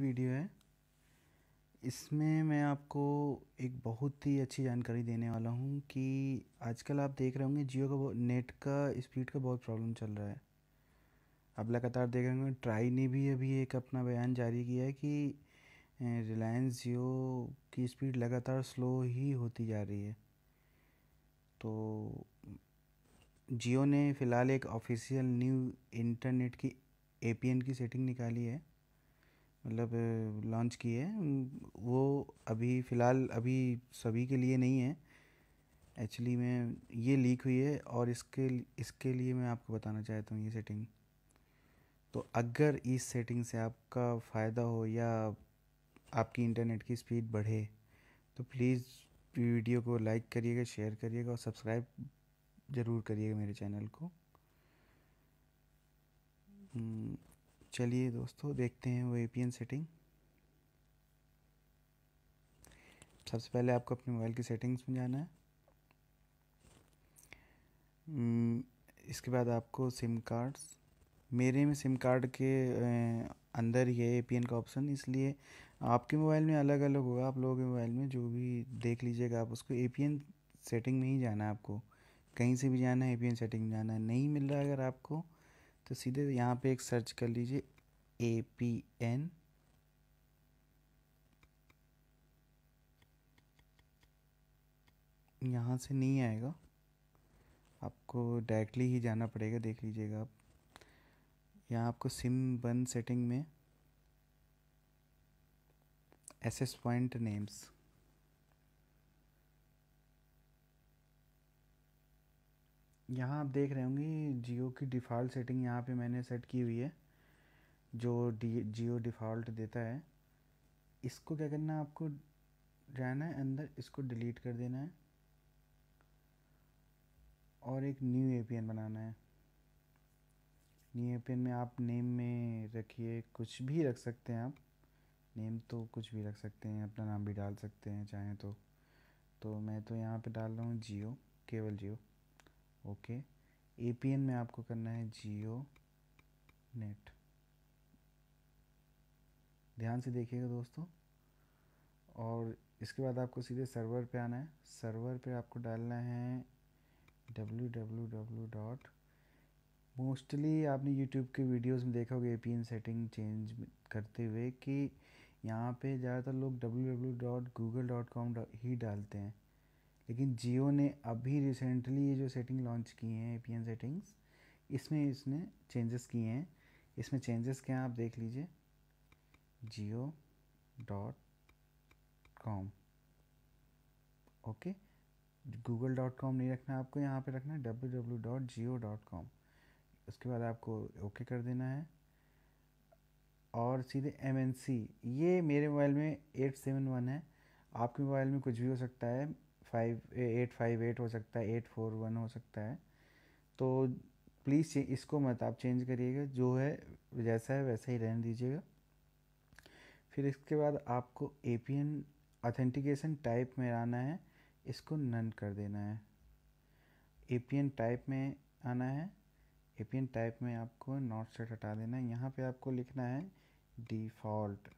video है इसमें मैं आपको एक बहुत ही अच्छी जानकारी देने वाला हूँ कि आजकल आप देख रहे होंगे जियो का नेट का स्पीड का बहुत प्रॉब्लम चल रहा है आप लगातार देख रहे होंगे ट्राई ने भी अभी एक अपना बयान जारी किया है कि रिलायंस जियो की स्पीड लगातार स्लो ही होती जा रही है तो जियो ने फ़िलहाल एक ऑफिशियल न्यू इंटरनेट की ए की सेटिंग निकाली है मतलब लॉन्च की है वो अभी फ़िलहाल अभी सभी के लिए नहीं है एक्चुअली मैं ये लीक हुई है और इसके इसके लिए मैं आपको बताना चाहता हूँ ये सेटिंग तो अगर इस सेटिंग से आपका फ़ायदा हो या आपकी इंटरनेट की स्पीड बढ़े तो प्लीज़ वीडियो को लाइक करिएगा शेयर करिएगा और सब्सक्राइब ज़रूर करिएगा मेरे चैनल को चलिए दोस्तों देखते हैं वो ए सेटिंग सबसे पहले आपको अपने मोबाइल की सेटिंग्स में जाना है हम्म, इसके बाद आपको सिम कार्ड्स मेरे में सिम कार्ड के अंदर ही है ए का ऑप्शन इसलिए आपके मोबाइल में अलग अलग होगा आप लोगों के मोबाइल में जो भी देख लीजिएगा आप उसको ए सेटिंग में ही जाना है आपको कहीं से भी जाना है ए सेटिंग में जाना है नहीं मिल रहा अगर आपको तो सीधे यहाँ पे एक सर्च कर लीजिए ए पी एन यहाँ से नहीं आएगा आपको डायरेक्टली ही जाना पड़ेगा देख लीजिएगा आप यहाँ आपको सिम बंद सेटिंग में एसेस पॉइंट नेम्स यहाँ आप देख रहे होंगे जियो की डिफ़ॉल्ट सेटिंग यहाँ पे मैंने सेट की हुई है जो डी जियो डिफ़ॉल्ट देता है इसको क्या करना है आपको जाना है अंदर इसको डिलीट कर देना है और एक न्यू एपीएन बनाना है न्यू एपीएन में आप नेम में रखिए कुछ भी रख सकते हैं आप नेम तो कुछ भी रख सकते हैं अपना नाम भी डाल सकते हैं चाहें तो तो मैं तो यहाँ पे डाल रहा हूँ जियो केवल जियो ओके एपीएन में आपको करना है जियो नेट ध्यान से देखिएगा दोस्तों और इसके बाद आपको सीधे सर्वर पे आना है सर्वर पे आपको डालना है W W W dot mostly आपने यूट्यूब के वीडियोस में देखा होगा ए एपीएन सेटिंग चेंज करते हुए कि यहाँ पे ज़्यादातर लोग W W dot Google dot com ही डालते हैं लेकिन जियो ने अभी रिसेंटली ये जो सेटिंग लॉन्च की है ए पी एन सेटिंग्स इसमें इसने चेंजेस किए हैं इसमें चेंजेस क्या आप देख लीजिए Jio dot com okay Google dot com नहीं रखना आपको यहाँ पे रखना है W W dot Jio dot com उसके बाद आपको ओके कर देना है और सीधे एम एन सी ये मेरे मोबाइल में एट सेवन वन है आपके मोबाइल में कुछ भी हो सकता है फाइव एट फाइव एट हो सकता है एट फोर वन हो सकता है तो प्लीज़ इसको मत आप चेंज करिएगा जो है जैसा है वैसा ही रहने दीजिएगा फिर इसके बाद आपको A P N authentication type में आना है इसको नन कर देना है ए पी एन टाइप में आना है ए पी एन टाइप में आपको नॉट सेट हटा देना है यहाँ पे आपको लिखना है default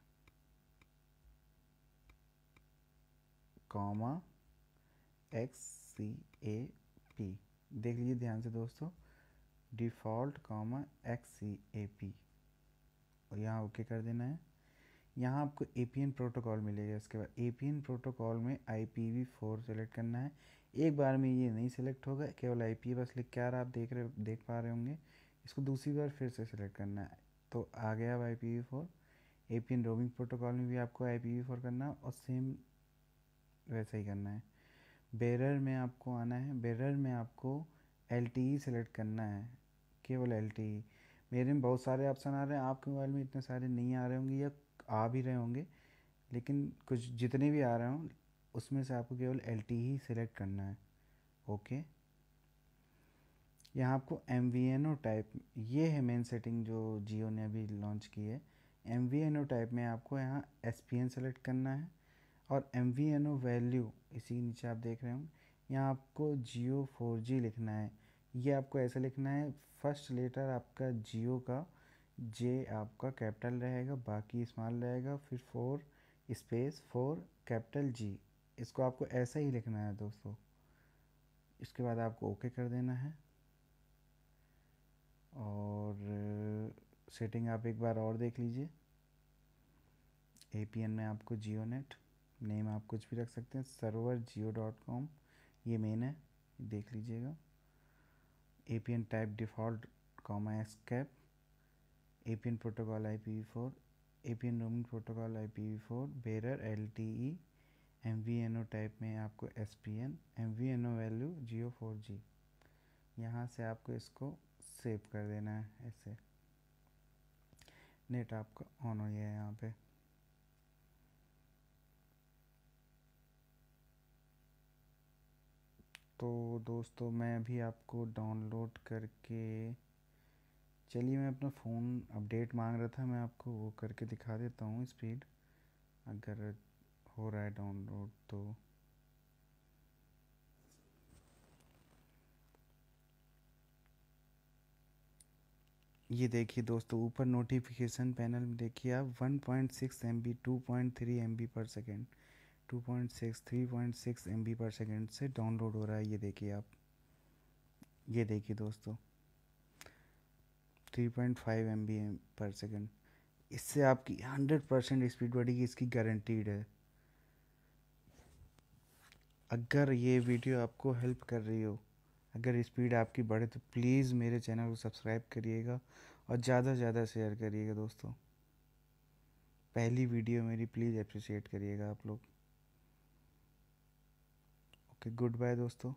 comma X C A P देख लीजिए ध्यान से दोस्तों default comma X C A P और यहाँ ओके कर देना है यहाँ आपको ए पी एन प्रोटोकॉल मिलेगा उसके बाद ए पी एन प्रोटोकॉल में I P V four select करना है एक बार में ये नहीं सिलेक्ट होगा केवल आई पी बस लिख के आ रहा आप देख रहे देख पा रहे होंगे इसको दूसरी बार फिर से सेलेक्ट करना है तो आ गया अब I P V four A P N roaming protocol में भी आपको आई पी वी फोर करना है और सेम वैसा ही करना है बेरर में आपको आना है बेरर में आपको एल टी ई सेलेक्ट करना है केवल एल टी ई मेरे में बहुत सारे ऑप्शन आ रहे हैं आपके मोबाइल में इतने सारे नहीं आ रहे होंगे या आ भी रहे होंगे लेकिन कुछ जितने भी आ रहे हों उसमें से आपको केवल एल टी ही सिलेक्ट करना है ओके यहाँ आपको M V N O type ये है मेन सेटिंग जो जियो ने अभी लॉन्च की है M V N O type में आपको यहाँ एस पी एन सेलेक्ट करना है और M V N O value इसी के नीचे आप देख रहे होंगे यहाँ आपको जियो फोर जी लिखना है ये आपको ऐसे लिखना है फर्स्ट लेटर आपका जियो का जे आपका कैपिटल रहेगा बाकी स्मॉल रहेगा फिर four space four capital G इसको आपको ऐसा ही लिखना है दोस्तों इसके बाद आपको ओके कर देना है और सेटिंग आप एक बार और देख लीजिए ए में आपको जियो नेट नेम आप कुछ भी रख सकते हैं सर्वर जियो डॉट कॉम ये मेन है देख लीजिएगा A P N type default comma S cap A P N protocol I P V four A P N roaming protocol I P V four bearer L T E M V N O type में आपको S P N M V N O value Jio four G यहाँ से आपको इसको save कर देना है ऐसे नेट आपका ऑन हो गया है यहाँ पर तो दोस्तों मैं अभी आपको डाउनलोड करके चलिए मैं अपना फ़ोन अपडेट मांग रहा था मैं आपको वो करके दिखा देता हूँ स्पीड अगर हो रहा है डाउनलोड तो ये देखिए दोस्तों ऊपर नोटिफिकेशन पैनल में देखिए आप 1.6 M B two point three M B per second two point six three point six M B per second से डाउनलोड हो रहा है ये देखिए आप ये देखिए दोस्तों three point five M B per second इससे आपकी हंड्रेड परसेंट स्पीड बढ़ेगी इसकी गारंटीड है अगर ये वीडियो आपको हेल्प कर रही हो अगर स्पीड आपकी बढ़े तो प्लीज़ मेरे चैनल को सब्सक्राइब करिएगा और ज़्यादा से ज़्यादा शेयर करिएगा दोस्तों पहली वीडियो मेरी प्लीज़ अप्रिशिएट करिएगा आप लोग ओके गुड बाय दोस्तों